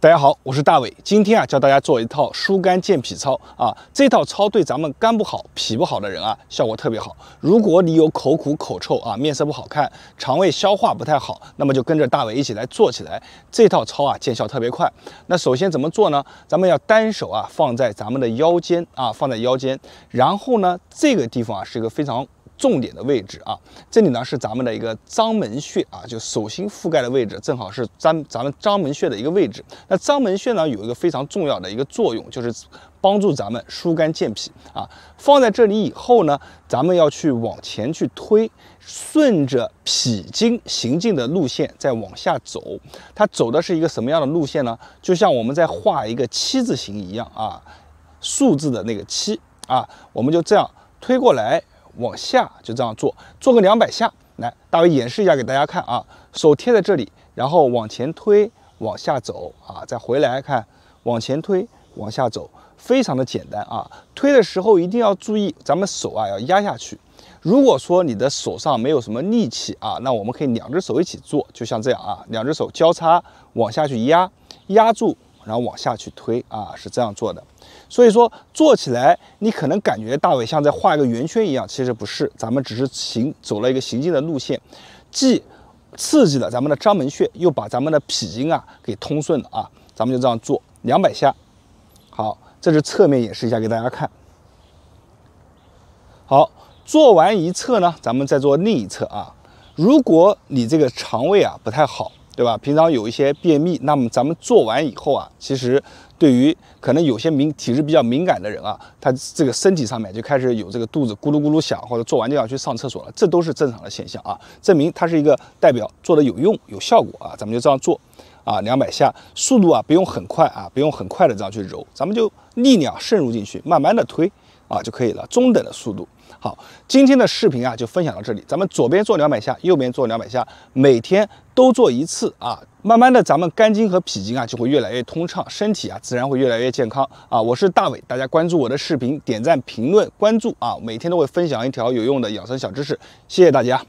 大家好，我是大伟。今天啊，教大家做一套疏肝健脾操啊。这套操对咱们肝不好、脾不好的人啊，效果特别好。如果你有口苦、口臭啊，面色不好看，肠胃消化不太好，那么就跟着大伟一起来做起来。这套操啊，见效特别快。那首先怎么做呢？咱们要单手啊，放在咱们的腰间啊，放在腰间。然后呢，这个地方啊，是一个非常。重点的位置啊，这里呢是咱们的一个章门穴啊，就手心覆盖的位置，正好是咱咱们章门穴的一个位置。那章门穴呢，有一个非常重要的一个作用，就是帮助咱们疏肝健脾啊。放在这里以后呢，咱们要去往前去推，顺着脾经行进的路线再往下走。它走的是一个什么样的路线呢？就像我们在画一个七字形一样啊，数字的那个七啊，我们就这样推过来。往下就这样做，做个两百下。来，大伟演示一下给大家看啊。手贴在这里，然后往前推，往下走啊，再回来看，往前推，往下走，非常的简单啊。推的时候一定要注意，咱们手啊要压下去。如果说你的手上没有什么力气啊，那我们可以两只手一起做，就像这样啊，两只手交叉往下去压，压住。然后往下去推啊，是这样做的。所以说做起来，你可能感觉大尾像在画一个圆圈一样，其实不是，咱们只是行走了一个行进的路线，既刺激了咱们的章门穴，又把咱们的脾经啊给通顺了啊。咱们就这样做两百下。好，这是侧面演示一下给大家看。好，做完一侧呢，咱们再做另一侧啊。如果你这个肠胃啊不太好。对吧？平常有一些便秘，那么咱们做完以后啊，其实对于可能有些敏体质比较敏感的人啊，他这个身体上面就开始有这个肚子咕噜咕噜响，或者做完就要去上厕所了，这都是正常的现象啊，证明它是一个代表做的有用、有效果啊。咱们就这样做啊，两百下，速度啊不用很快啊，不用很快的这样去揉，咱们就力量渗入进去，慢慢的推。啊就可以了，中等的速度。好，今天的视频啊就分享到这里。咱们左边做两百下，右边做两百下，每天都做一次啊。慢慢的，咱们肝经和脾经啊就会越来越通畅，身体啊自然会越来越健康啊。我是大伟，大家关注我的视频，点赞、评论、关注啊，每天都会分享一条有用的养生小知识。谢谢大家。